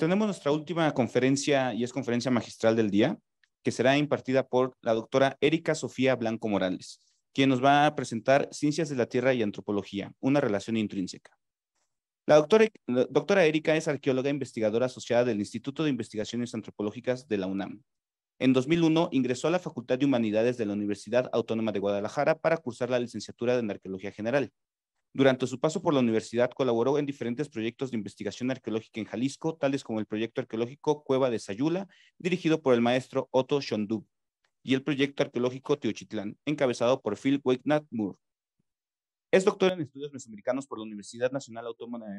tenemos nuestra última conferencia y es conferencia magistral del día, que será impartida por la doctora Erika Sofía Blanco Morales, quien nos va a presentar Ciencias de la Tierra y Antropología, una relación intrínseca. La doctora, Erika es arqueóloga e investigadora asociada del Instituto de Investigaciones Antropológicas de la UNAM. En 2001 ingresó a la Facultad de Humanidades de la Universidad Autónoma de Guadalajara para cursar la licenciatura en Arqueología General. Durante su paso por la universidad colaboró en diferentes proyectos de investigación arqueológica en Jalisco, tales como el proyecto arqueológico Cueva de Sayula, dirigido por el maestro Otto Shondub, y el proyecto arqueológico Teochitlán, encabezado por Phil Wakenath Moore. Es doctor en estudios mesoamericanos por la Universidad Nacional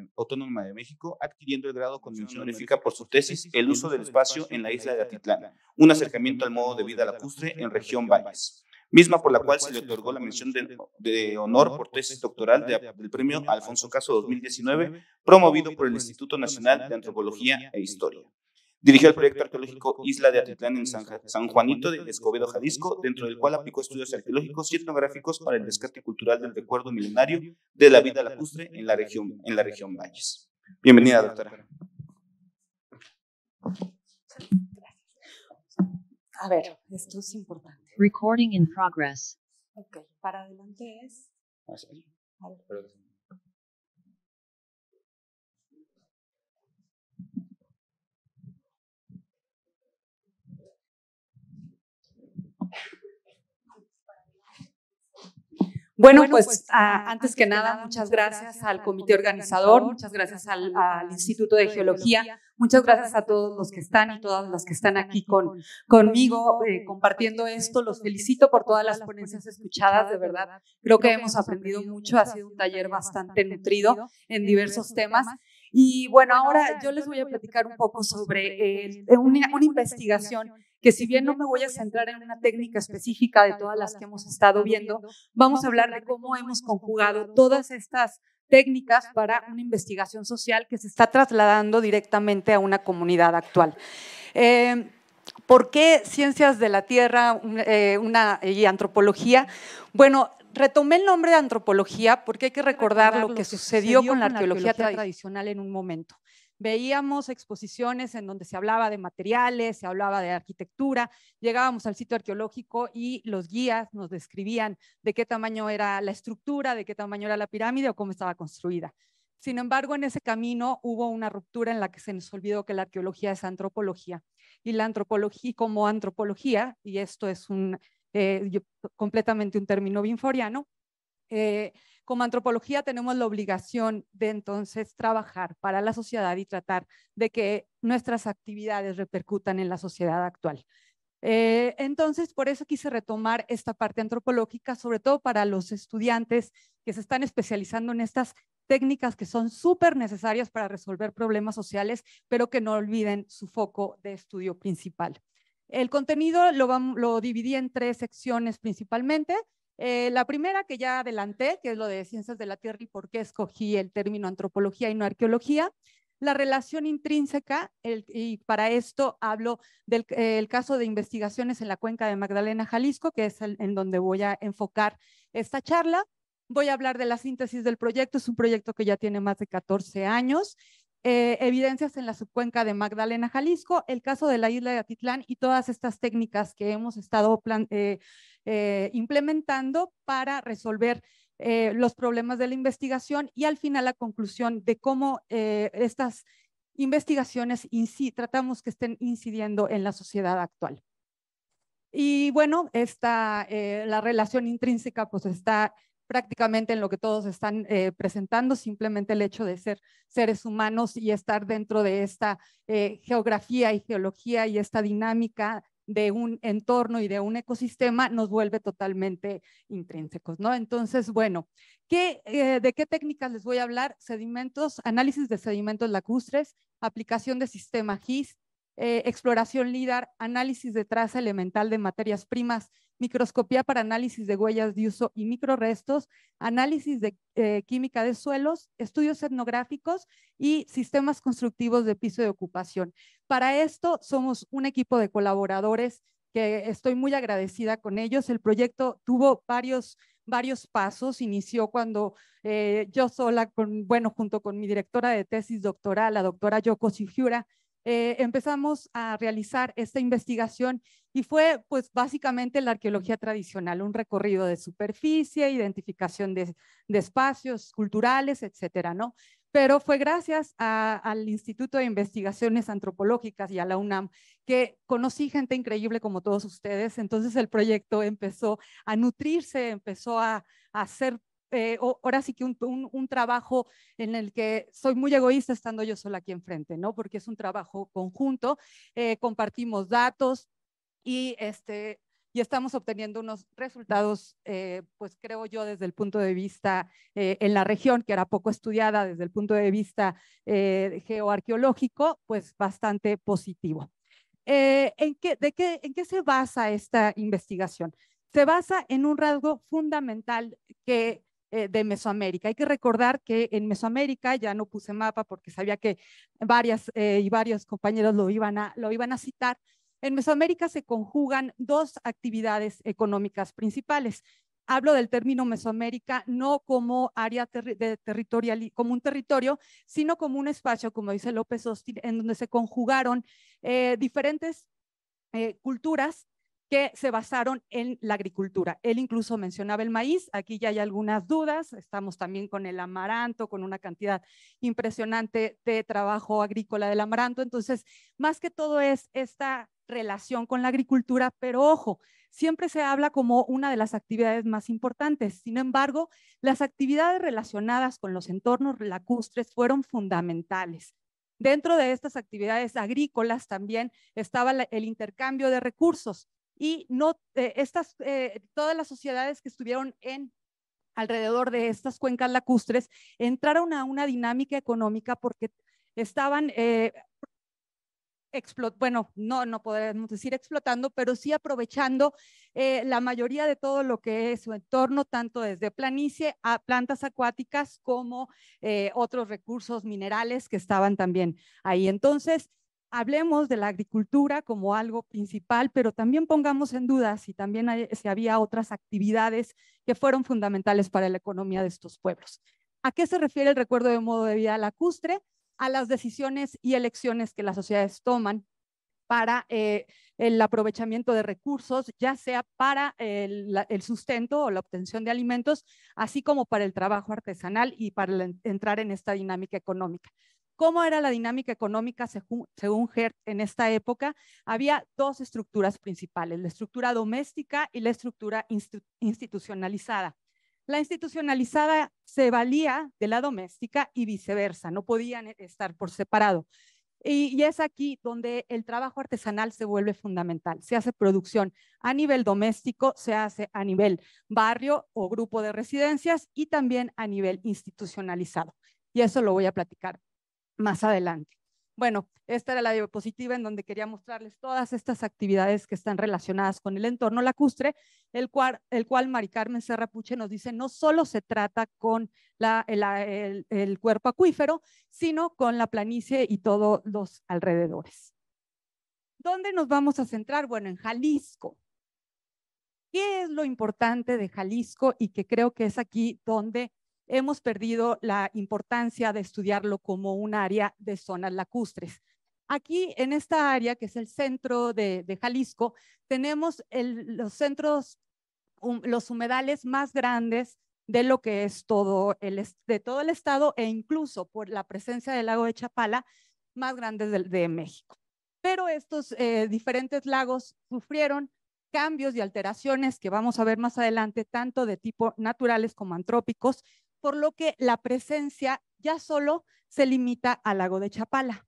Autónoma de México, adquiriendo el grado con mención honorífica por su tesis El uso del espacio en la isla de Atitlán, un acercamiento al modo de vida lacustre en región Valles misma por la cual se le otorgó la mención de, honor por tesis doctoral del premio Alfonso Caso 2019, promovido por el Instituto Nacional de Antropología e, e Historia. Dirigió el proyecto arqueológico Isla de Atitlán en San, Juanito de Escobedo, Jalisco, dentro del cual aplicó estudios arqueológicos y etnográficos para el descarte cultural del recuerdo milenario de la vida lacustre en la región, en la región Valles. Bienvenida, doctora. A ver, esto es importante. Recording in progress. Ok, para adelante es. Ah, bueno, pues, pues antes que, nada, muchas gracias, al comité organizador, muchas gracias al Instituto de Geología Muchas gracias a todos los que están y todas las que están aquí con, conmigo eh, compartiendo esto. Los felicito por todas las ponencias escuchadas, de verdad. Creo que hemos aprendido mucho. Ha sido un taller bastante nutrido en diversos temas. Y bueno, ahora yo les voy a platicar un poco sobre eh, una, una investigación que si bien no me voy a centrar en una técnica específica de todas las que hemos estado viendo, vamos a hablar de cómo hemos conjugado todas estas técnicas para una investigación social que se está trasladando directamente a una comunidad actual. Em, ¿Por qué ciencias de la tierra eh, una, y antropología? Bueno, retomé el nombre de antropología porque hay que recordar, lo, que, sucedió, con, la, arqueología tradicional en un momento veíamos exposiciones en donde se hablaba de materiales, se hablaba de arquitectura, llegábamos al sitio arqueológico y los guías nos describían de qué tamaño era la estructura, de qué tamaño era la pirámide o cómo estaba construida. Sin embargo, en ese camino hubo una ruptura en la que se nos olvidó que la arqueología es antropología y la antropología como antropología, y esto es un, eh, completamente un término binforiano, eh, como antropología tenemos la obligación de entonces trabajar para la sociedad y tratar de que nuestras actividades repercutan en la sociedad actual. Eh, entonces, por eso quise retomar esta parte antropológica, sobre todo para los estudiantes que se están especializando en estas técnicas que son súper necesarias para resolver problemas sociales, pero que no olviden su foco de estudio principal. El contenido lo dividí en tres secciones principalmente. Eh, la primera que ya adelanté, que es lo de ciencias de la tierra y por qué escogí el término antropología y no arqueología, la relación intrínseca, y para esto hablo del eh, caso de investigaciones en la cuenca de Magdalena, Jalisco, que es en donde voy a enfocar esta charla. Voy a hablar de la síntesis del proyecto, es un proyecto que ya tiene más de 14 años. Eh, evidencias en la subcuenca de Magdalena, Jalisco, el caso de la isla de Atitlán y todas estas técnicas que hemos estado planteando eh, implementando para resolver eh, los problemas de la investigación y al final la conclusión de cómo eh, estas investigaciones tratamos que estén incidiendo en la sociedad actual. Y bueno, esta, la relación intrínseca pues está prácticamente en lo que todos están presentando, simplemente el hecho de ser seres humanos y estar dentro de esta geografía y geología y esta dinámica de un entorno y de un ecosistema nos vuelve totalmente intrínsecos, ¿no? Entonces, bueno, eh, ¿de qué técnicas les voy a hablar? Sedimentos, análisis de sedimentos lacustres, aplicación de sistema GIS, eh, exploración LIDAR, análisis de traza elemental de materias primas, microscopía para análisis de huellas de uso y microrestos, análisis de eh, química de suelos, estudios etnográficos y sistemas constructivos de piso de ocupación. Para esto somos un equipo de colaboradores que estoy muy agradecida con ellos. El proyecto tuvo varios varios pasos. Inició cuando eh, yo sola, bueno, junto con mi directora de tesis doctoral, la doctora Yoko Fiura, eh, empezamos a realizar esta investigación y fue pues básicamente la arqueología tradicional, un recorrido de superficie, identificación de, espacios culturales, etcétera, ¿no? Pero fue gracias al Instituto de Investigaciones Antropológicas y a la UNAM que conocí gente increíble como todos ustedes, entonces el proyecto empezó a nutrirse, empezó a, a ser eh, ahora sí que un, trabajo en el que soy muy egoísta estando yo sola aquí enfrente, ¿no? Porque es un trabajo conjunto, eh, compartimos datos y este y estamos obteniendo unos resultados, eh, pues creo yo, desde el punto de vista en la región, que era poco estudiada desde el punto de vista geoarqueológico, pues bastante positivo. ¿en, qué, de qué, ¿En qué se basa esta investigación? Se basa en un rasgo fundamental que eh, de Mesoamérica. Hay que recordar que en Mesoamérica, ya no puse mapa porque sabía que varias eh, y varios compañeros lo iban, a, lo iban a citar, en Mesoamérica se conjugan dos actividades económicas principales. Hablo del término Mesoamérica no como área de territorial, como un territorio, sino como un espacio, como dice López Austin, en donde se conjugaron eh, diferentes culturas que se basaron en la agricultura. Él incluso mencionaba el maíz, aquí ya hay algunas dudas, estamos también con el amaranto, con una cantidad impresionante de trabajo agrícola del amaranto, entonces más que todo es esta relación con la agricultura, pero ojo, siempre se habla como una de las actividades más importantes. Sin embargo, las actividades relacionadas con los entornos lacustres fueron fundamentales. Dentro de estas actividades agrícolas también estaba el intercambio de recursos y no, eh, estas, eh, todas las sociedades que estuvieron en alrededor de estas cuencas lacustres entraron a una dinámica económica porque estaban, eh, explot bueno, no, no podemos decir explotando, pero sí aprovechando eh, la mayoría de todo lo que es su entorno, tanto desde planicie a plantas acuáticas como otros recursos minerales que estaban también ahí. Entonces, hablemos de la agricultura como algo principal, pero también pongamos en duda si también hay, había otras actividades que fueron fundamentales para la economía de estos pueblos. ¿A qué se refiere el recuerdo de modo de vida lacustre? A las decisiones y elecciones que las sociedades toman para eh, el aprovechamiento de recursos, ya sea para eh, el, sustento o la obtención de alimentos, así como para el trabajo artesanal y para entrar en esta dinámica económica cómo era la dinámica económica según Gert en esta época, había dos estructuras principales, la estructura doméstica y la estructura institucionalizada. La institucionalizada se valía de la doméstica y viceversa, no podían e-, estar por separado. y, es aquí donde el trabajo artesanal se vuelve fundamental. Se hace producción a nivel doméstico, se hace a nivel barrio o grupo de residencias y también a nivel institucionalizado. Y eso lo voy a platicar más adelante. Bueno, esta era la diapositiva en donde quería mostrarles todas estas actividades que están relacionadas con el entorno lacustre, el cual, el cual Mari Carmen Serrapuche nos dice no solo se trata con la, el, el, el cuerpo acuífero, sino con la planicie y todos los alrededores. ¿Dónde nos vamos a centrar? Bueno, en Jalisco. ¿Qué es lo importante de Jalisco? Y que creo que es aquí donde hemos perdido la importancia de estudiarlo como un área de zonas lacustres. Aquí en esta área, que es el centro de, Jalisco, tenemos los centros, los humedales más grandes de lo que es todo el, de todo el estado e incluso por la presencia del lago de Chapala, más grandes de, de México. Pero estos eh, diferentes lagos sufrieron cambios y alteraciones que vamos a ver más adelante, tanto de tipo naturales como antrópicos, por lo que la presencia ya solo se limita al lago de Chapala.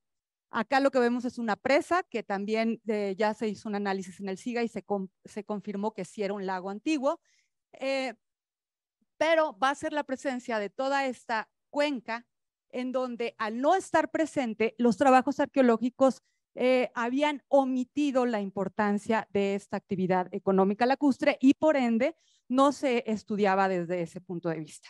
Acá lo que vemos es una presa que también eh, ya se hizo un análisis en el SIGA y se, confirmó que sí era un lago antiguo, eh, pero va a ser la presencia de toda esta cuenca en donde al no estar presente, los trabajos arqueológicos eh, habían omitido la importancia de esta actividad económica lacustre y por ende no se estudiaba desde ese punto de vista.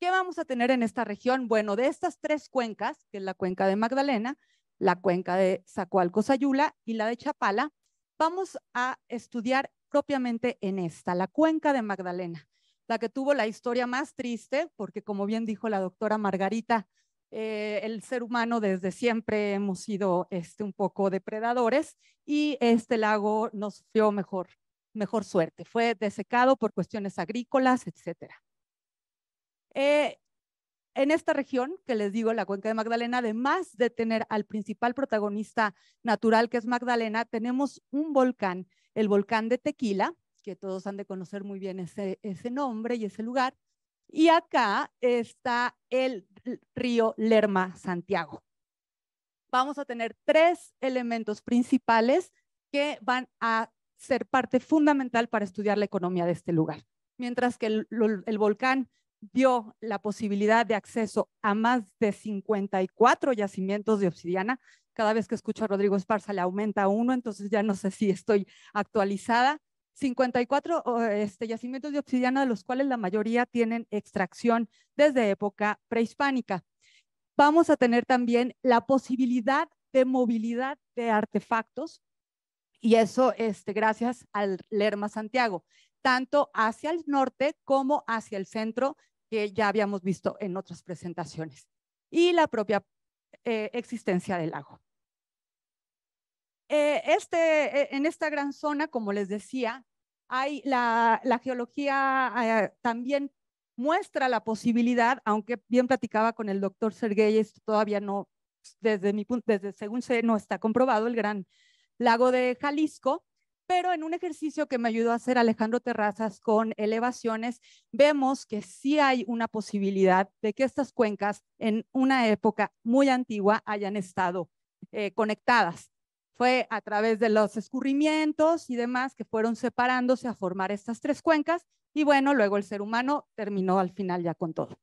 ¿Qué vamos a tener en esta región? Bueno, de estas tres cuencas, que es la cuenca de Magdalena, la cuenca de Sacualco-Sayula y la de Chapala, vamos a estudiar propiamente en esta, la cuenca de Magdalena, la que tuvo la historia más triste, porque como bien dijo la doctora Margarita, eh, el ser humano desde siempre hemos sido este, un poco depredadores y este lago nos dio mejor, mejor suerte. Fue desecado por cuestiones agrícolas, etcétera. Eh, en esta región, que les digo, la cuenca de Magdalena, además de tener al principal protagonista natural, que es Magdalena, tenemos un volcán, el volcán de Tequila, que todos han de conocer muy bien ese, nombre y ese lugar. Y acá está el río Lerma Santiago. Vamos a tener tres elementos principales que van a ser parte fundamental para estudiar la economía de este lugar. Mientras que el volcán dio la posibilidad de acceso a más de 54 yacimientos de obsidiana. Cada vez que escucho a Rodrigo Esparza le aumenta uno, entonces ya no sé si estoy actualizada. 54 este, yacimientos de obsidiana, de los cuales la mayoría tienen extracción desde época prehispánica. Vamos a tener también la posibilidad de movilidad de artefactos y eso este, gracias al Lerma Santiago, tanto hacia el norte como hacia el centro que ya habíamos visto en otras presentaciones y la propia eh, existencia del lago. Eh, este, eh, en esta gran zona, como les decía, hay la, geología también muestra la posibilidad, aunque bien platicaba con el doctor Sergey, esto todavía no, desde mi punto, desde según se no está comprobado, el gran lago de Jalisco, pero en un ejercicio que me ayudó a hacer Alejandro Terrazas con elevaciones, vemos que sí hay una posibilidad de que estas cuencas en una época muy antigua hayan estado eh, conectadas. Fue a través de los escurrimientos y demás que fueron separándose a formar estas tres cuencas y bueno, luego el ser humano terminó al final ya con todo.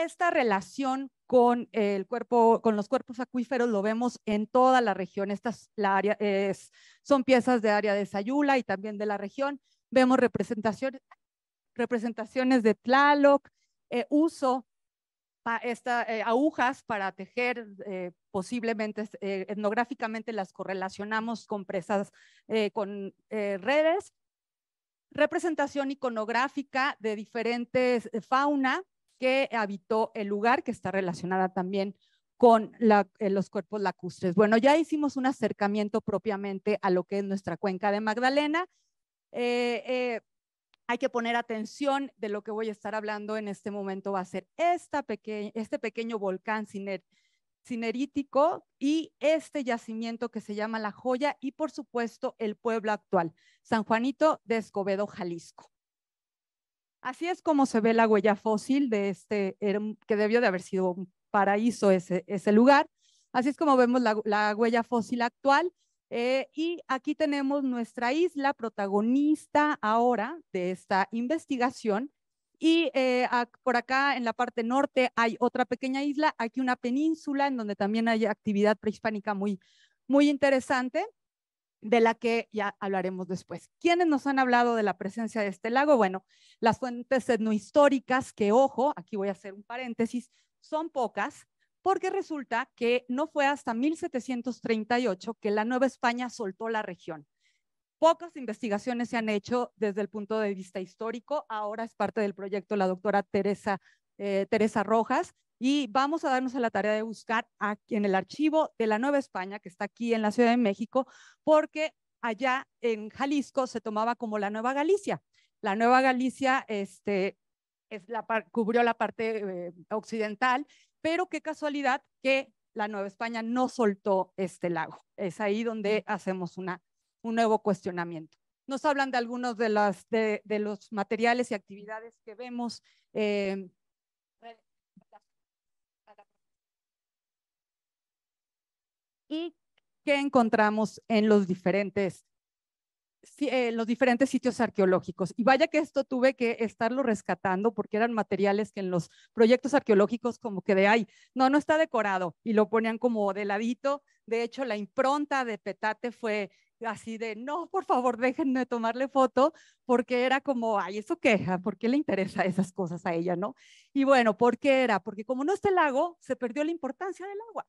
Esta relación con el cuerpo, con los cuerpos acuíferos lo vemos en toda la región. Estas área son piezas de área de Sayula y también de la región. Vemos representaciones, representaciones de Tlaloc, eh, uso pa eh, agujas para tejer, eh, posiblemente etnográficamente las correlacionamos con presas, con redes representación iconográfica de diferentes fauna que habitó el lugar, que está relacionada también con eh, los cuerpos lacustres. Bueno, ya hicimos un acercamiento propiamente a lo que es nuestra cuenca de Magdalena. Eh, eh, hay que poner atención de lo que voy a estar hablando en este momento. Va a ser esta este pequeño volcán ciner cinerítico y este yacimiento que se llama La Joya y por supuesto el pueblo actual, San Juanito de Escobedo, Jalisco. Así es como se ve la huella fósil de este, que debió de haber sido un paraíso ese, lugar. Así es como vemos la, huella fósil actual. Eh, y aquí tenemos nuestra isla protagonista ahora de esta investigación. Y eh, por acá en la parte norte hay otra pequeña isla, aquí una península en donde también hay actividad prehispánica muy, muy interesante de la que ya hablaremos después. ¿Quiénes nos han hablado de la presencia de este lago? Bueno, las fuentes etnohistóricas, que ojo, aquí voy a hacer un paréntesis, son pocas, porque resulta que no fue hasta 1738 que la Nueva España soltó la región. Pocas investigaciones se han hecho desde el punto de vista histórico. Ahora es parte del proyecto la doctora Teresa, eh, Teresa Rojas, y vamos a darnos a la tarea de buscar aquí en el archivo de la Nueva España, que está aquí en la Ciudad de México, porque allá en Jalisco se tomaba como la Nueva Galicia. La Nueva Galicia este, es la cubrió la parte eh, occidental, pero qué casualidad que la Nueva España no soltó este lago. Es ahí donde hacemos una, un nuevo cuestionamiento. Nos hablan de algunos de, de, los materiales y actividades que vemos. Eh, y qué encontramos en los diferentes eh, los diferentes sitios arqueológicos. Y vaya que esto tuve que estarlo rescatando porque eran materiales que en los proyectos arqueológicos como que de, ahí, no, no está decorado y lo ponían como de ladito. De hecho, la impronta de Petate fue así de, no, por favor, déjenme tomarle foto porque era como, ay, eso queja, ¿por qué le interesa esas cosas a ella, no? Y bueno, ¿por qué era? Porque como no está el lago, se perdió la importancia del agua.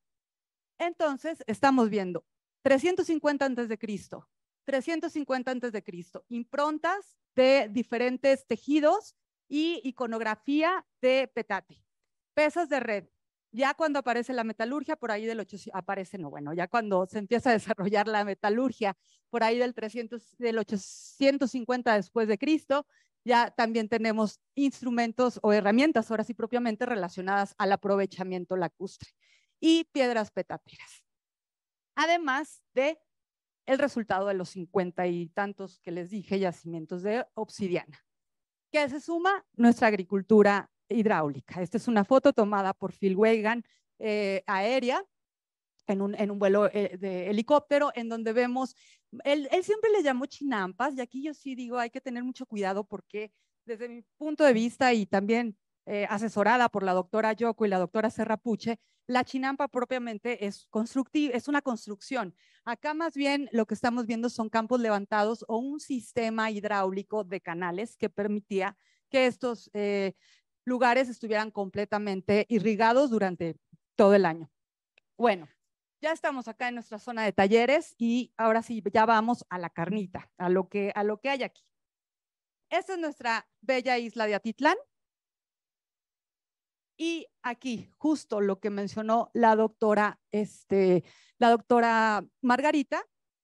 Entonces, estamos viendo 350 antes de Cristo, 350 antes de Cristo, improntas de diferentes tejidos y iconografía de petate, pesas de red. Ya cuando aparece la metalurgia, por ahí del aparece, no, bueno, ya cuando se empieza a desarrollar la metalurgia, por ahí del 300, del 850 después de Cristo, ya también tenemos instrumentos o herramientas, ahora sí propiamente, relacionadas al aprovechamiento lacustre y piedras petateras. Además de el resultado de los cincuenta y tantos que les dije yacimientos de obsidiana. Que se suma nuestra agricultura hidráulica. Esta es una foto tomada por Phil Wegan eh, aérea en un, en un, vuelo eh, de helicóptero, en donde vemos, él, él, siempre le llamó chinampas, y aquí yo sí digo, hay que tener mucho cuidado porque desde mi punto de vista y también eh, asesorada por la doctora Yoko y la doctora Serrapuche, la chinampa propiamente es, es una construcción. Acá más bien lo que estamos viendo son campos levantados o un sistema hidráulico de canales que permitía que estos eh, lugares estuvieran completamente irrigados durante todo el año. Bueno, ya estamos acá en nuestra zona de talleres y ahora sí, ya vamos a la carnita, a lo que, a lo que hay aquí. Esta es nuestra bella isla de Atitlán. Y aquí, justo lo que mencionó la doctora, este, la doctora Margarita,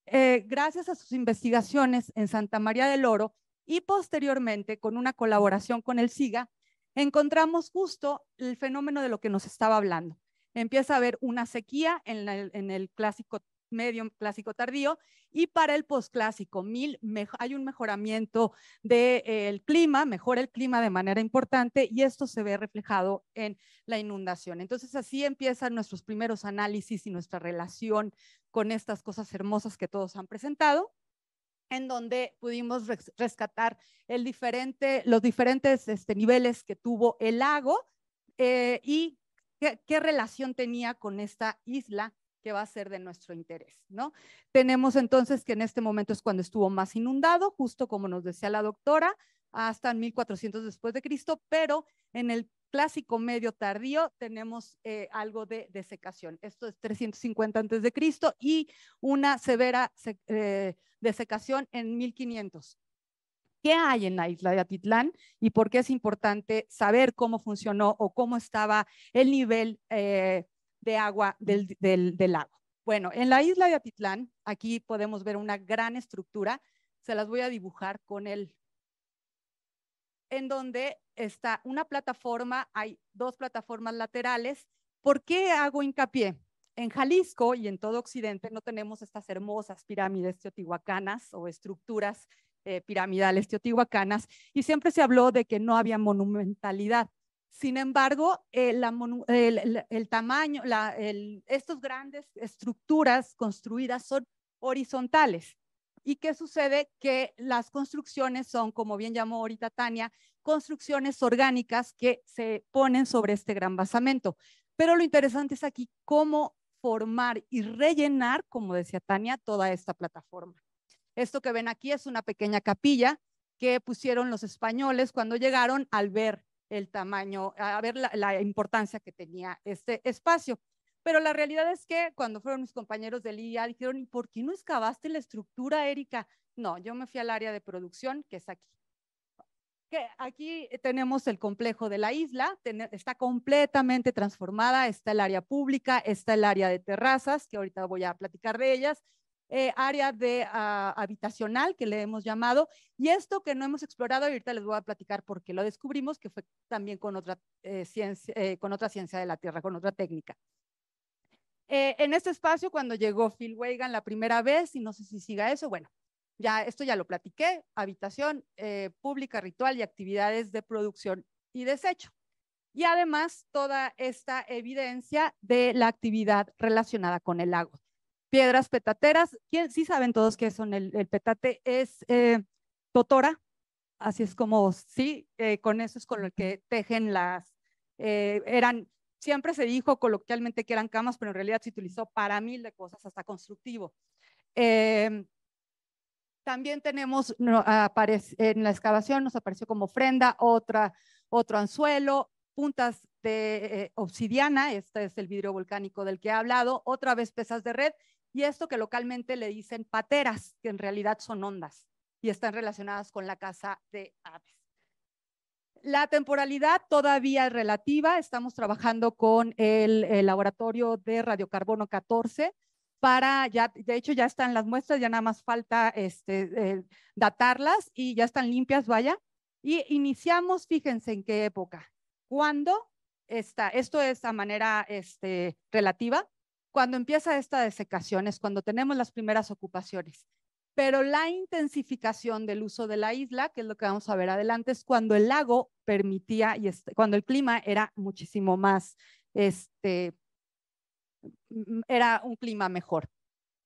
eh, gracias a sus investigaciones en Santa María del Oro y posteriormente con una colaboración con el SIGA, encontramos justo el fenómeno de lo que nos estaba hablando. Empieza a haber una sequía en, en el clásico medio, clásico tardío, y para el posclásico, mil, hay un mejoramiento del eh, clima, mejora el clima de manera importante y esto se ve reflejado en la inundación. Entonces así empiezan nuestros primeros análisis y nuestra relación con estas cosas hermosas que todos han presentado en donde pudimos rescatar el diferente, los diferentes este, niveles que tuvo el lago eh, y Qué, qué, relación tenía con esta isla que va a ser de nuestro interés, ¿no? Tenemos entonces que en este momento es cuando estuvo más inundado, justo como nos decía la doctora, hasta en 1400 después de Cristo, pero en el clásico medio tardío tenemos eh, algo de, desecación. Esto es 350 antes de Cristo y una severa eh, desecación en 1500. ¿Qué hay en la isla de Atitlán y por qué es importante saber cómo funcionó o cómo estaba el nivel eh, de agua del, lago. Bueno, en la isla de Atitlán, aquí podemos ver una gran estructura, se las voy a dibujar con él, en donde está una plataforma, hay dos plataformas laterales. ¿Por qué hago hincapié? En Jalisco y en todo Occidente no tenemos estas hermosas pirámides teotihuacanas o estructuras eh, piramidales teotihuacanas y siempre se habló de que no había monumentalidad. Sin embargo, eh, el, tamaño, la, estas grandes estructuras construidas son horizontales. ¿Y qué sucede? Que las construcciones son, como bien llamó ahorita Tania, construcciones orgánicas que se ponen sobre este gran basamento. Pero lo interesante es aquí cómo formar y rellenar, como decía Tania, toda esta plataforma. Esto que ven aquí es una pequeña capilla que pusieron los españoles cuando llegaron al ver el tamaño, a ver la, importancia que tenía este espacio. Pero la realidad es que cuando fueron mis compañeros del IA, dijeron, ¿y por qué no excavaste la estructura, Erika? No, yo me fui al área de producción, que es aquí. Que aquí tenemos el complejo de la isla, está completamente transformada, está el área pública, está el área de terrazas, que ahorita voy a platicar de ellas, eh, área de ah, habitacional que le hemos llamado. Y esto que no hemos explorado, ahorita les voy a platicar porque lo descubrimos, que fue también con otra, eh, ciencia, eh, con otra ciencia de la Tierra, con otra técnica. en este espacio, cuando llegó Phil Weigan la primera vez, y no sé si siga eso, bueno, ya esto ya lo platiqué, habitación pública, ritual y actividades de producción y desecho y además toda esta evidencia de la actividad relacionada con el lago piedras petateras. ¿Quién, sí saben todos qué son el, petate. Es eh, totora, así es como, sí, eh, con eso es con lo que tejen las, eh, eran, siempre se dijo coloquialmente que eran camas, pero en realidad se utilizó para mil de cosas, hasta constructivo. Em, también tenemos, en la excavación nos apareció como ofrenda otra, otro anzuelo, puntas de obsidiana, este es el vidrio volcánico del que he hablado, otra vez pesas de red y esto que localmente le dicen pateras, que en realidad son ondas y están relacionadas con la caza de aves. La temporalidad todavía es relativa, estamos trabajando con el, laboratorio de radiocarbono 14 para ya, de hecho ya están las muestras, ya nada más falta este, eh, datarlas y ya están limpias, vaya. Y iniciamos, fíjense en qué época, cuándo está, esto es a manera este, relativa, cuando empieza esta desecación, es cuando tenemos las primeras ocupaciones. Pero la intensificación del uso de la isla, que es lo que vamos a ver adelante, es cuando el lago permitía y este, cuando el clima era muchísimo más, este, era un clima mejor.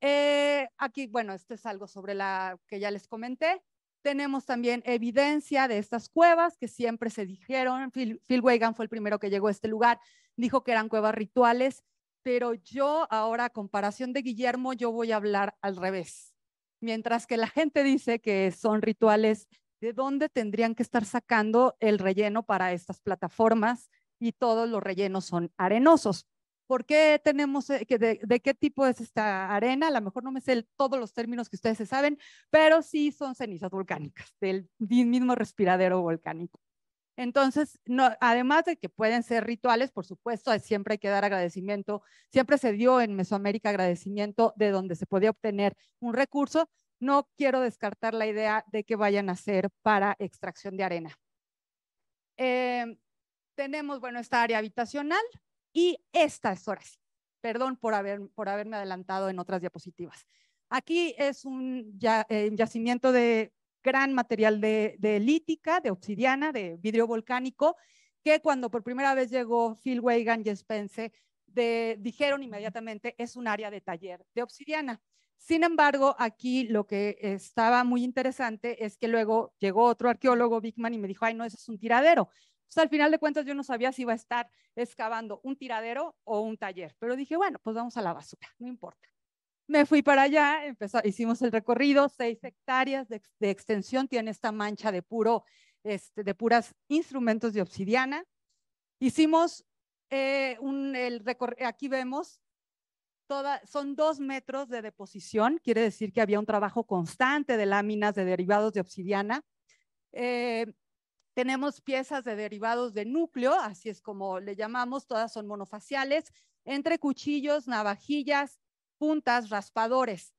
Eh, aquí, bueno, esto es algo sobre la que ya les comenté. Tenemos también evidencia de estas cuevas que siempre se dijeron. Phil, Phil fue el primero que llegó a este lugar, dijo que eran cuevas rituales pero yo ahora, a comparación de Guillermo, yo voy a hablar al revés. Mientras que la gente dice que son rituales, ¿de dónde tendrían que estar sacando el relleno para estas plataformas? Y todos los rellenos son arenosos. ¿Por qué tenemos, eh, de, de, qué tipo es esta arena? A lo mejor no me sé todos los términos que ustedes se saben, pero sí son cenizas volcánicas, del mismo respiradero volcánico. Entonces, además de que pueden ser rituales, por supuesto, siempre hay que dar agradecimiento. Siempre se dio en Mesoamérica agradecimiento de donde se podía obtener un recurso. No quiero descartar la idea de que vayan a ser para extracción de arena. Em, tenemos, bueno, esta área habitacional y estas horas. Perdón por, haber, por haberme adelantado en otras diapositivas. Aquí es un eh, yacimiento de gran material de, lítica, de obsidiana, de vidrio volcánico, que cuando por primera vez llegó Phil Weigand y Spence, de, dijeron inmediatamente es un área de taller de obsidiana. Sin embargo, aquí lo que estaba muy interesante es que luego llegó otro arqueólogo, Bigman, y me dijo, ay, no, eso es un tiradero. sea, al final de cuentas, yo no sabía si iba a estar excavando un tiradero o un taller, pero dije, bueno, pues vamos a la basura, no importa. Me fui para allá, hicimos el recorrido, seis hectáreas de, extensión, tiene esta mancha de puro, este, de puras instrumentos de obsidiana. Hicimos eh, un, el aquí vemos, son dos metros de deposición, quiere decir que había un trabajo constante de láminas de derivados de obsidiana. Eh, tenemos piezas de derivados de núcleo, así es como le llamamos, todas son monofaciales, entre cuchillos, navajillas, puntas, raspadores.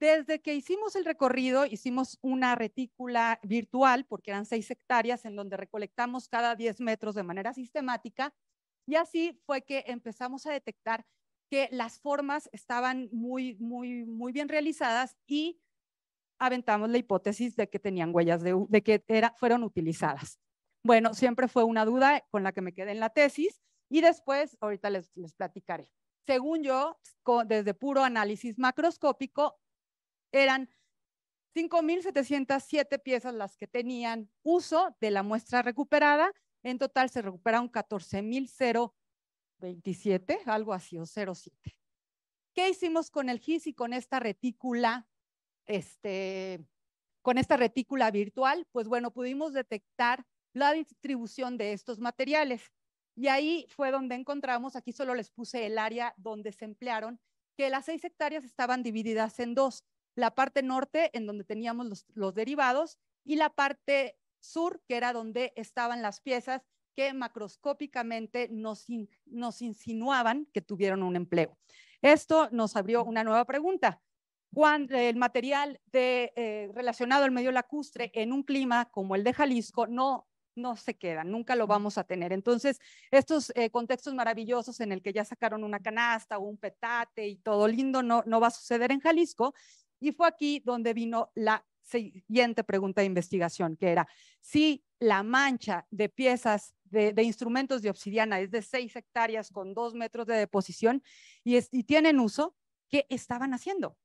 Desde que hicimos el recorrido, hicimos una retícula virtual, porque eran seis hectáreas, en donde recolectamos cada 10 metros de manera sistemática. Y así fue que empezamos a detectar que las formas estaban muy, muy, muy bien realizadas y aventamos la hipótesis de que tenían huellas, de, que fueron utilizadas. Bueno, siempre fue una duda con la que me quedé en la tesis y después, ahorita les, les platicaré según yo, desde puro análisis macroscópico, eran 5.707 piezas las que tenían uso de la muestra recuperada. En total se recuperaron 14.027, algo así, o 0,7. ¿Qué hicimos con el GIS y con esta retícula, este, con esta retícula virtual? Pues bueno, pudimos detectar la distribución de estos materiales. Y ahí fue donde encontramos, aquí solo les puse el área donde se emplearon, que las seis hectáreas estaban divididas en dos, la parte norte en donde teníamos los, derivados y la parte sur, que era donde estaban las piezas que macroscópicamente nos, nos insinuaban que tuvieron un empleo. Esto nos abrió una nueva pregunta. Cuando el material eh, relacionado al medio lacustre en un clima como el de Jalisco no no se quedan, nunca lo vamos a tener. Entonces, estos eh, contextos maravillosos en el que ya sacaron una canasta o un petate y todo lindo, no, no va a suceder en Jalisco. Y fue aquí donde vino la siguiente pregunta de investigación, que era si la mancha de piezas de, instrumentos de obsidiana es de seis hectáreas con dos metros de deposición y, es, tienen uso, ¿qué estaban haciendo?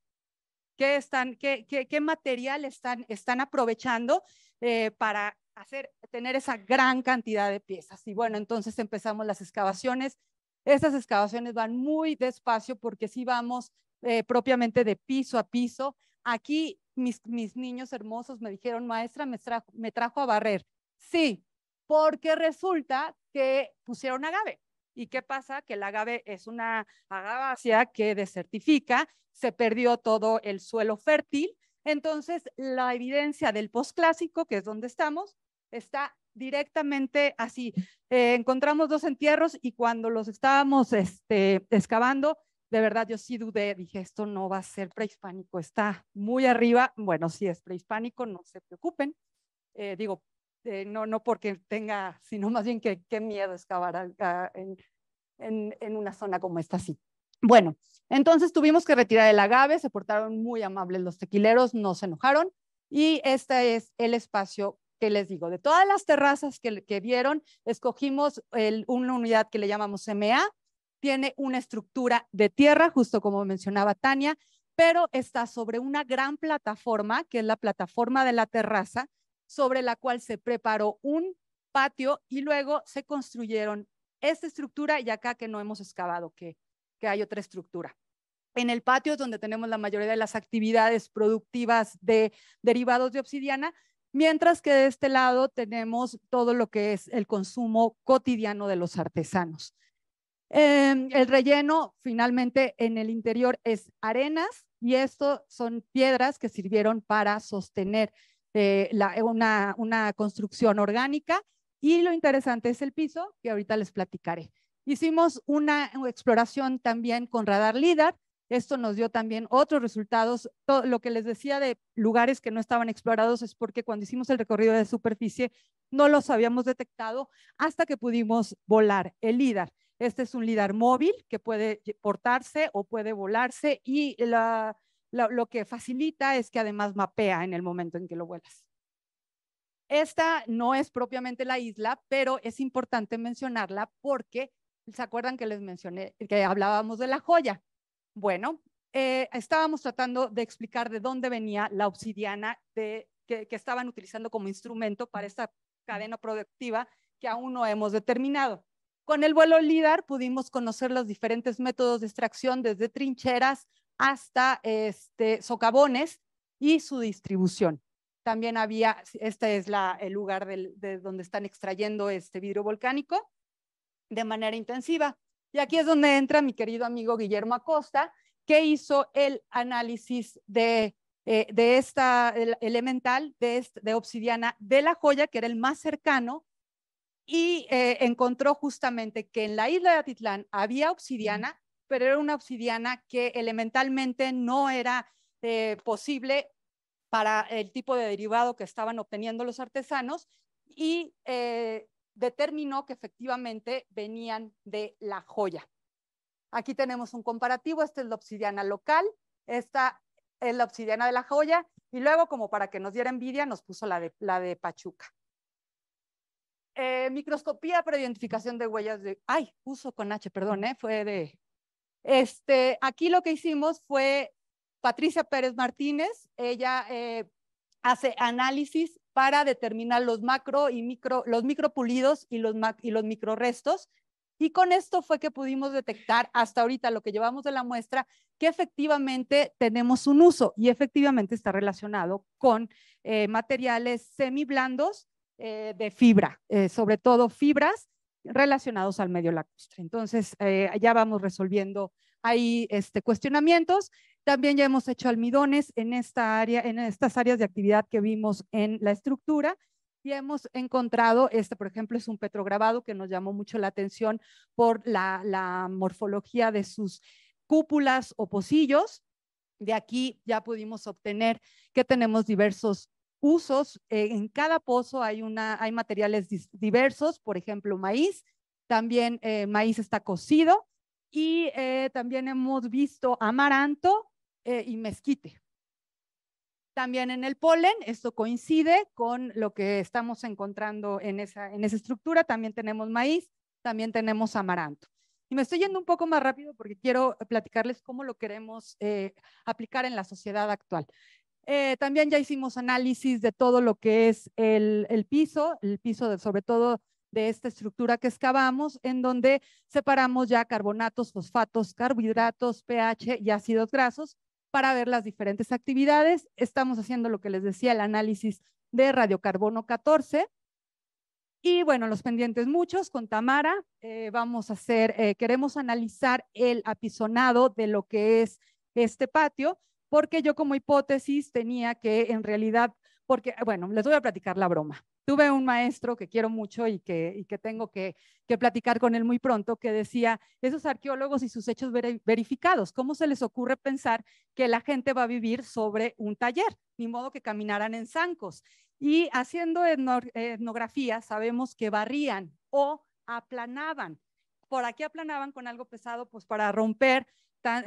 ¿Qué, están, qué, qué, material están, están aprovechando eh, para hacer, tener esa gran cantidad de piezas. Y bueno, entonces empezamos las excavaciones. Estas excavaciones van muy despacio porque si vamos eh, propiamente de piso a piso. Aquí mis, mis niños hermosos me dijeron, maestra, me trajo, a barrer. Sí, porque resulta que pusieron agave. ¿Y qué pasa? Que el agave es una agavacia que desertifica, se perdió todo el suelo fértil. Entonces, la evidencia del posclásico, que es donde estamos, está directamente así. Eh, encontramos dos entierros y cuando los estábamos este, excavando, de verdad yo sí dudé, dije, esto no va a ser prehispánico, está muy arriba. Bueno, si es prehispánico, no se preocupen. Eh, digo, eh, no, no porque tenga, sino más bien que qué miedo excavar en, en, en una zona como esta, sí. Bueno, entonces tuvimos que retirar el agave, se portaron muy amables los tequileros, no se enojaron y este es el espacio que les digo, de todas las terrazas que, vieron, escogimos una unidad que le llamamos MA, tiene una estructura de tierra, justo como mencionaba Tania, pero está sobre una gran plataforma, que es la plataforma de la terraza, sobre la cual se preparó un patio y luego se construyeron esta estructura y acá que no hemos excavado, que, que hay otra estructura. En el patio es donde tenemos la mayoría de las actividades productivas de derivados de obsidiana, Mientras que de este lado tenemos todo lo que es el consumo cotidiano de los artesanos. Em, el relleno finalmente en el interior es arenas y esto son piedras que sirvieron para sostener eh, una, una construcción orgánica y lo interesante es el piso que ahorita les platicaré. Hicimos una exploración también con radar LIDAR esto nos dio también otros resultados. lo que les decía de lugares que no estaban explorados es porque cuando hicimos el recorrido de superficie no los habíamos detectado hasta que pudimos volar el LIDAR. Este es un LIDAR móvil que puede portarse o puede volarse y lo que facilita es que además mapea en el momento en que lo vuelas. Esta no es propiamente la isla, pero es importante mencionarla porque, ¿se acuerdan que les mencioné que hablábamos de la joya? Bueno, eh, estábamos tratando de explicar de dónde venía la obsidiana que, estaban utilizando como instrumento para esta cadena productiva que aún no hemos determinado. Con el vuelo LIDAR pudimos conocer los diferentes métodos de extracción desde trincheras hasta este, socavones y su distribución. También había, este es el lugar de donde están extrayendo este vidrio volcánico de manera intensiva. Y aquí es donde entra mi querido amigo Guillermo Acosta, que hizo el análisis de, eh, de esta elemental, de, obsidiana, de la joya, que era el más cercano, y eh, encontró justamente que en la isla de Atitlán había obsidiana, pero era una obsidiana que elementalmente no era eh, posible para el tipo de derivado que estaban obteniendo los artesanos y determinó que efectivamente venían de la joya. Aquí tenemos un comparativo, esta es la obsidiana local, esta es la obsidiana de la joya, y luego como para que nos diera envidia nos puso la de, la de Pachuca. Eh, microscopía para identificación de huellas de... Ay, uso con H, perdón, eh, fue de... Este, aquí lo que hicimos fue Patricia Pérez Martínez, ella eh, hace análisis para determinar los macro y micro, los micropulidos y los, y los microrestos. Y con esto fue que pudimos detectar hasta ahorita lo que llevamos de la muestra, que efectivamente tenemos un uso y efectivamente está relacionado con eh, materiales semiblandos eh, de fibra, eh, sobre todo fibras relacionados al medio lacustre. Entonces, eh, ya vamos resolviendo ahí este, cuestionamientos. También ya hemos hecho almidones en, esta área, en estas áreas de actividad que vimos en la estructura y hemos encontrado, este por ejemplo es un petrograbado que nos llamó mucho la atención por la, morfología de sus cúpulas o pocillos. De aquí ya pudimos obtener que tenemos diversos usos. Eh, en cada pozo hay, una, hay materiales diversos, por ejemplo, maíz. También eh, maíz está cocido y eh, también hemos visto amaranto, eh, y mezquite. También en el polen, esto coincide con lo que estamos encontrando en esa, en esa estructura, también tenemos maíz, también tenemos amaranto. Y me estoy yendo un poco más rápido porque quiero platicarles cómo lo queremos eh, aplicar en la sociedad actual. Eh, también ya hicimos análisis de todo lo que es el, piso, el piso sobre todo de esta estructura que excavamos, en donde separamos ya carbonatos, fosfatos, carbohidratos, pH y ácidos grasos para ver las diferentes actividades. Estamos haciendo lo que les decía, el análisis de radiocarbono 14. Y bueno, los pendientes muchos con Tamara. Eh, vamos a hacer, eh, queremos analizar el apisonado de lo que es este patio, porque yo como hipótesis tenía que en realidad, porque bueno, les voy a platicar la broma tuve un maestro que quiero mucho y que, que tengo que, platicar con él muy pronto, que decía, esos arqueólogos y sus hechos verificados, ¿cómo se les ocurre pensar que la gente va a vivir sobre un taller? Ni modo que caminaran en zancos. Y haciendo etnografía sabemos que barrían o aplanaban. Por aquí aplanaban con algo pesado, pues para romper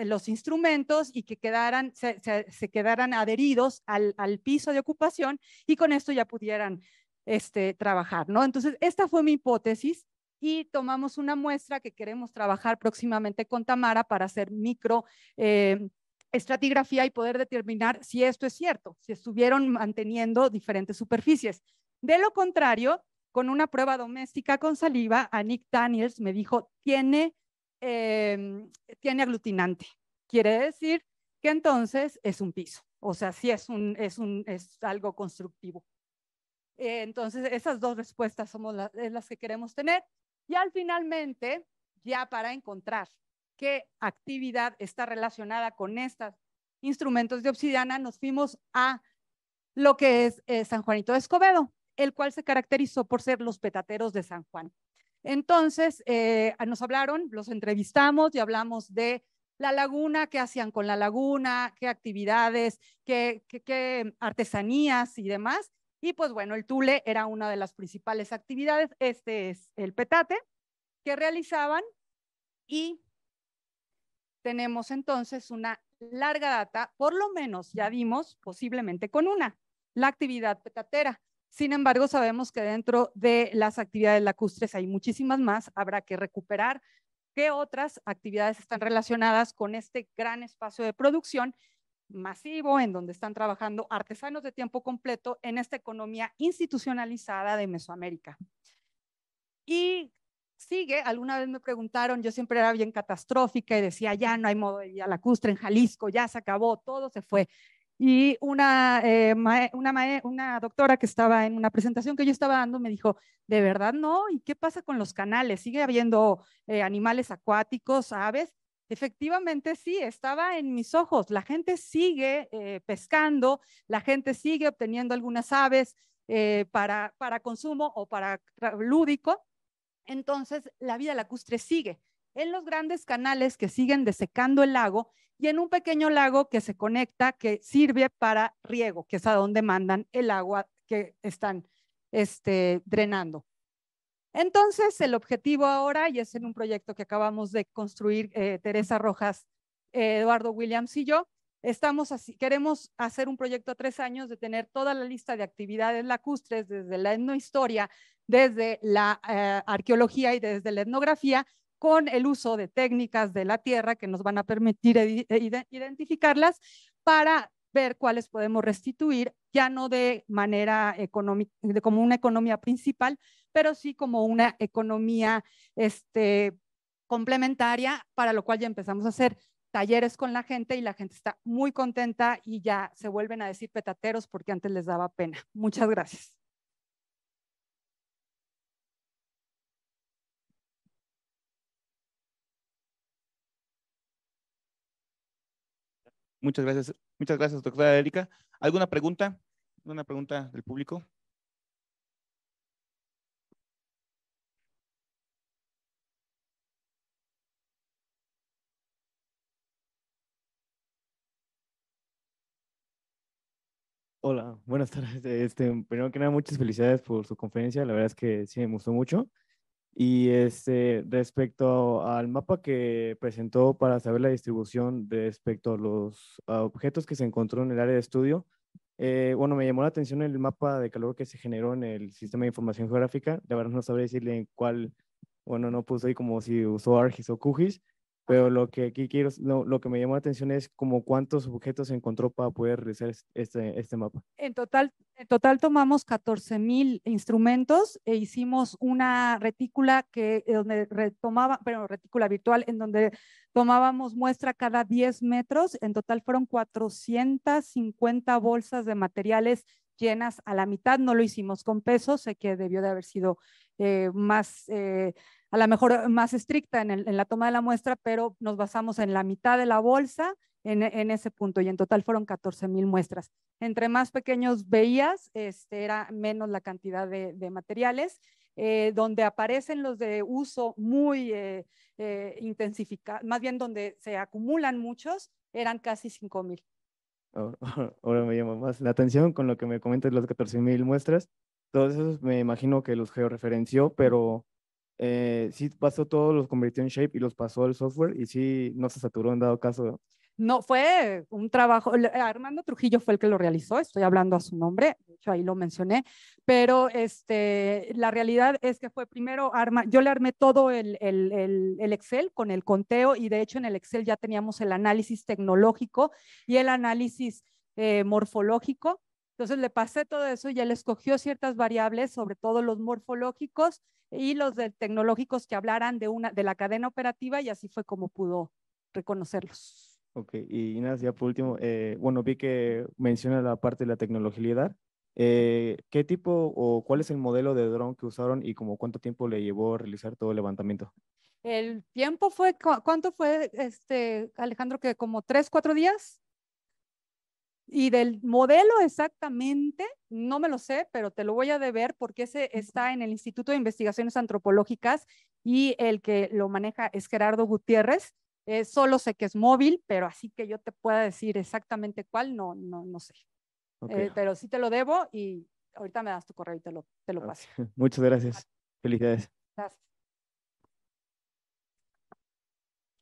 los instrumentos y que quedaran, se, quedaran adheridos al, al, piso de ocupación y con esto ya pudieran este, trabajar, ¿no? Entonces, esta fue mi hipótesis y tomamos una muestra que queremos trabajar próximamente con Tamara para hacer micro... Eh, estratigrafía y poder determinar si esto es cierto, si estuvieron manteniendo diferentes superficies. De lo contrario, con una prueba doméstica con saliva, a Nick Daniels me dijo, tiene, em, tiene aglutinante. Quiere decir que entonces es un piso, o sea, sí es, un, es, un, es algo constructivo. Eh, entonces, esas dos respuestas son las, que queremos tener. Y al finalmente, ya para encontrar qué actividad está relacionada con estos instrumentos de obsidiana, nos fuimos a lo que es eh, San Juanito de Escobedo, el cual se caracterizó por ser los petateros de San Juan. Entonces, eh, nos hablaron, los entrevistamos y hablamos de la laguna, qué hacían con la laguna, qué actividades, qué artesanías y demás. Y pues bueno, el tule era una de las principales actividades. Este es el petate que realizaban y tenemos entonces una larga data, por lo menos ya vimos posiblemente con una, la actividad petatera. Sin embargo, sabemos que dentro de las actividades lacustres hay muchísimas más, habrá que recuperar qué otras actividades están relacionadas con este gran espacio de producción masivo en donde están trabajando artesanos de tiempo completo en esta economía institucionalizada de Mesoamérica. Y sigue, alguna vez me preguntaron, yo siempre era bien catastrófica y decía, ya no hay modo de ir en Jalisco, ya se acabó, todo se fue. Y una, eh, una, doctora que estaba en una presentación que yo estaba dando me dijo, ¿de verdad no? ¿Y qué pasa con los canales? ¿Sigue habiendo eh, animales acuáticos, aves? Efectivamente, sí, estaba en mis ojos. La gente sigue eh, pescando, la gente sigue obteniendo algunas aves eh, para, para consumo o para lúdico. Entonces, la vida lacustre sigue en los grandes canales que siguen desecando el lago y en un pequeño lago que se conecta, que sirve para riego, que es a donde mandan el agua que están este, drenando. Entonces, el objetivo ahora, y es en un proyecto que acabamos de construir eh, Teresa Rojas, eh, Eduardo Williams y yo, estamos así, queremos hacer un proyecto a tres años de tener toda la lista de actividades lacustres, desde la etnohistoria, desde la eh, arqueología y desde la etnografía, con el uso de técnicas de la tierra que nos van a permitir identificarlas para ver cuáles podemos restituir, ya no de manera económica, como una economía principal, pero sí como una economía este, complementaria, para lo cual ya empezamos a hacer talleres con la gente y la gente está muy contenta y ya se vuelven a decir petateros porque antes les daba pena. Muchas gracias. Muchas gracias, muchas gracias, doctora Erika. ¿Alguna pregunta? ¿Alguna pregunta del público? Hola, buenas tardes. Este, primero que nada, muchas felicidades por su conferencia. La verdad es que sí me gustó mucho. Y este, respecto al mapa que presentó para saber la distribución respecto a los objetos que se encontró en el área de estudio, eh, bueno, me llamó la atención el mapa de calor que se generó en el sistema de información geográfica. de verdad no sabré decirle en cuál, bueno, no puso ahí como si usó ARGIS o QGIS, pero lo que aquí quiero, lo, que me llamó la atención es como cuántos objetos encontró para poder realizar este, este mapa. En total, en total tomamos 14.000 mil instrumentos e hicimos una retícula que donde retomaba, pero retícula virtual, en donde tomábamos muestra cada 10 metros. En total fueron 450 bolsas de materiales llenas a la mitad. No lo hicimos con pesos, sé que debió de haber sido eh, más eh, a lo mejor más estricta en, la toma de la muestra, pero nos basamos en la mitad de la bolsa en, ese punto y en total fueron 14 mil muestras. Entre más pequeños veías, este, era menos la cantidad de, materiales. Eh, donde aparecen los de uso muy eh, eh intensificados, más bien donde se acumulan muchos, eran casi 5 mil. Oh, ahora me llama más la atención con lo que me comentas las 14 mil muestras. Todos esos me imagino que los georreferenció, pero eh, sí pasó todo, los convirtió en shape y los pasó el software y sí no se saturó en dado caso. No, fue un trabajo, Armando Trujillo fue el que lo realizó, estoy hablando a su nombre, de hecho ahí lo mencioné, pero este, la realidad es que fue primero, arma, yo le armé todo el, Excel con el conteo y de hecho en el Excel ya teníamos el análisis tecnológico y el análisis eh, morfológico entonces le pasé todo eso y él escogió ciertas variables, sobre todo los morfológicos y los tecnológicos que hablaran de, una, de la cadena operativa y así fue como pudo reconocerlos. Ok, y Inés, ya por último, eh, bueno, vi que menciona la parte de la tecnología. Eh, ¿Qué tipo o cuál es el modelo de dron que usaron y como cuánto tiempo le llevó realizar todo el levantamiento? El tiempo fue, ¿cuánto fue, este, Alejandro, que como tres, cuatro días? Y del modelo exactamente, no me lo sé, pero te lo voy a deber porque ese está en el Instituto de Investigaciones Antropológicas y el que lo maneja es Gerardo Gutiérrez. Eh, solo sé que es móvil, pero así que yo te pueda decir exactamente cuál, no, no, no sé. Eh, pero sí te lo debo y ahorita me das tu correo y te lo, te lo paso. Muchas gracias. Felicidades.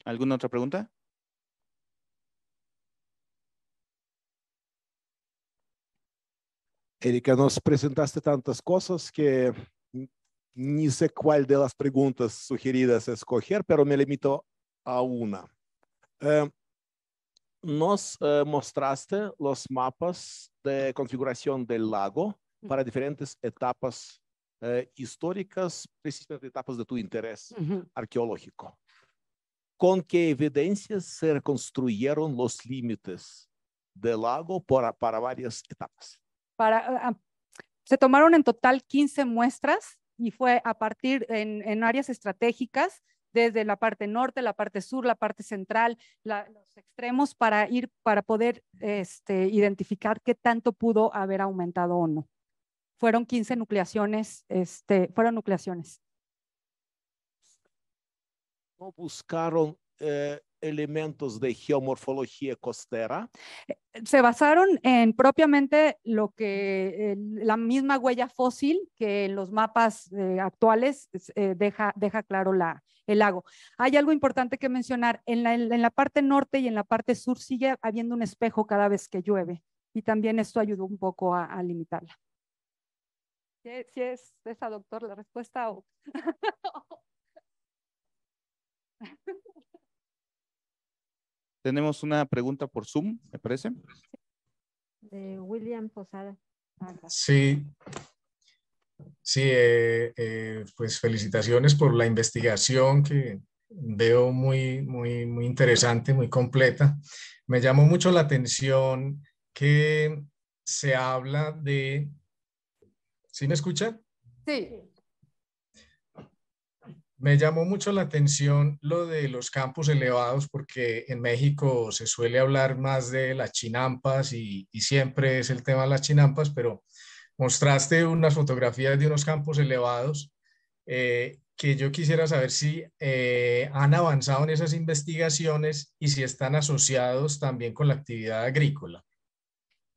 ¿Alguna otra pregunta? Erika, eh, nos presentaste tantas cosas que ni sé cuál de las preguntas sugeridas escoger, pero me limito a una. Eh, nos eh, mostraste los mapas de configuración del lago para diferentes etapas históricas, precisamente etapas de tu interés arqueológico. ¿Con qué evidencias se reconstruyeron los límites del lago para varias etapas? Ah, ah, se tomaron en total 15 muestras y fue a partir en, áreas estratégicas, desde la parte norte, la parte sur, la parte central, los extremos para ir, para poder este, identificar qué tanto pudo haber aumentado o no. Fueron 15 nucleaciones, este, fueron nucleaciones. buscaron eh, elementos de geomorfología costera? Eh, se basaron en propiamente lo que la misma huella fósil que en los mapas eh, actuales eh, deja, deja claro la, el lago. Hay algo importante que mencionar, en la, en la parte norte y en la parte sur sigue habiendo un espejo cada vez que llueve y también esto ayudó un poco a, limitarla. ¿Sí es esa, doctor, la respuesta Tenemos una pregunta por Zoom, me parece. De William Posada. Sí. Sí, eh, eh, pues felicitaciones por la investigación que veo muy, muy, muy interesante, muy completa. Me llamó mucho la atención que se habla de... ¿Sí me escucha? Sí. Me llamó mucho la atención lo de los campos elevados porque en México se suele hablar más de las chinampas y, siempre es el tema de las chinampas, pero mostraste unas fotografías de unos campos elevados eh, que yo quisiera saber si eh, han avanzado en esas investigaciones y si están asociados también con la actividad agrícola.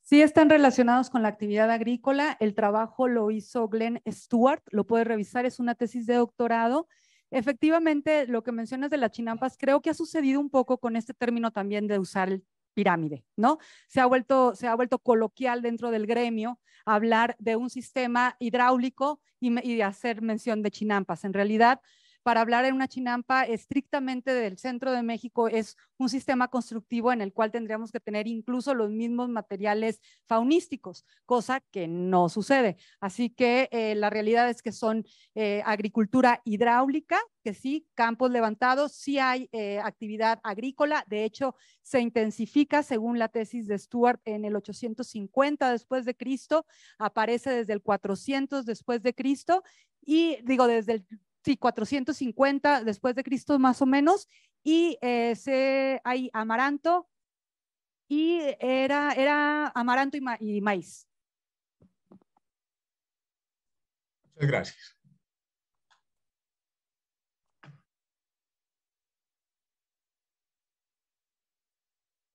Sí, están relacionados con la actividad agrícola. El trabajo lo hizo Glenn Stewart, lo puede revisar, es una tesis de doctorado efectivamente lo que mencionas de las chinampas, creo que ha sucedido un poco con este término también de usar pirámide, ¿no? Se ha vuelto, se ha vuelto coloquial dentro del gremio hablar de un sistema hidráulico y, y hacer mención de chinampas. En realidad, para hablar en una chinampa estrictamente del centro de México es un sistema constructivo en el cual tendríamos que tener incluso los mismos materiales faunísticos, cosa que no sucede. Así que eh, la realidad es que son eh, agricultura hidráulica, que sí, campos levantados, sí hay eh, actividad agrícola, de hecho se intensifica según la tesis de Stuart en el 850 después de Cristo, aparece desde el 400 después de Cristo y digo desde el sí, 450 después de Cristo más o menos, y eh, se, hay amaranto, y era, era amaranto y, maíz. Muchas gracias.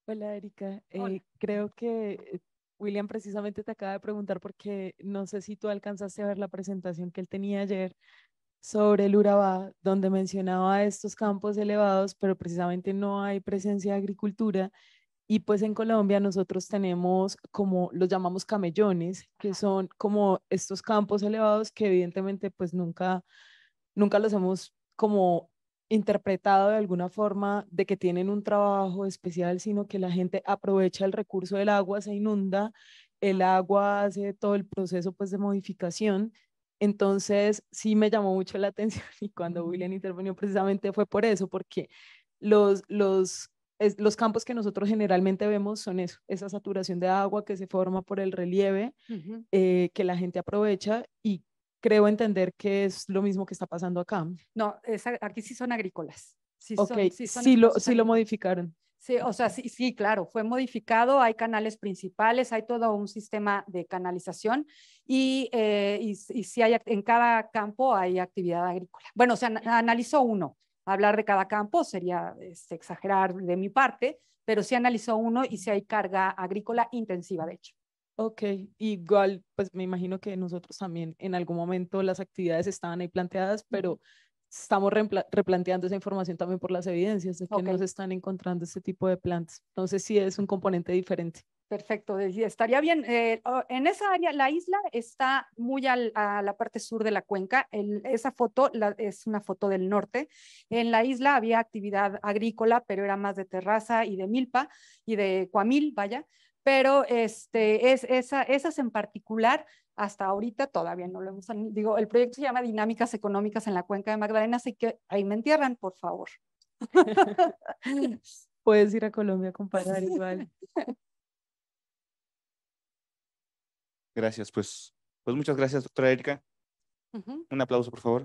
Hola Erika, eh, creo que William precisamente te acaba de preguntar porque no sé si tú alcanzaste a ver la presentación que él tenía ayer sobre el Urabá, donde mencionaba estos campos elevados, pero precisamente no hay presencia de agricultura. Y pues en Colombia nosotros tenemos como los llamamos camellones, que son como estos campos elevados que evidentemente pues nunca, nunca los hemos como interpretado de alguna forma de que tienen un trabajo especial, sino que la gente aprovecha el recurso del agua, se inunda, el agua hace todo el proceso pues de modificación entonces, sí me llamó mucho la atención y cuando William intervenió precisamente fue por eso, porque los, los, los campos que nosotros generalmente vemos son eso, esa saturación de agua que se forma por el relieve, eh, que la gente aprovecha y creo entender que es lo mismo que está pasando acá. No, aquí sí son agrícolas. Sí, sí, sí lo, sí lo modificaron. Sí, o sea, sí, sí, claro, fue modificado, hay canales principales, hay todo un sistema de canalización y, eh, y, si hay, en cada campo hay actividad agrícola. Bueno, se analizó uno, hablar de cada campo sería este, exagerar de mi parte, pero sí analizó uno y si hay carga agrícola intensiva, de hecho. Ok, igual, pues me imagino que nosotros también en algún momento las actividades estaban ahí planteadas, pero estamos replanteando esa información también por las evidencias de que no nos están encontrando este tipo de plantas. Entonces sí es un componente diferente. Perfecto, estaría bien. Eh, oh, en esa área, la isla está muy a la parte sur de la cuenca. esa foto es una foto del norte. En la isla había actividad agrícola, pero era más de terraza y de milpa y de cuamil, vaya pero este, es, esas en particular hasta ahorita todavía no lo hemos, digo, el proyecto se llama Dinámicas Económicas en la Cuenca de Magdalena, así que ahí me entierran, por favor. Puedes ir a Colombia a comparar igual. Gracias, pues, pues muchas gracias, doctora Erika. Un aplauso, por favor.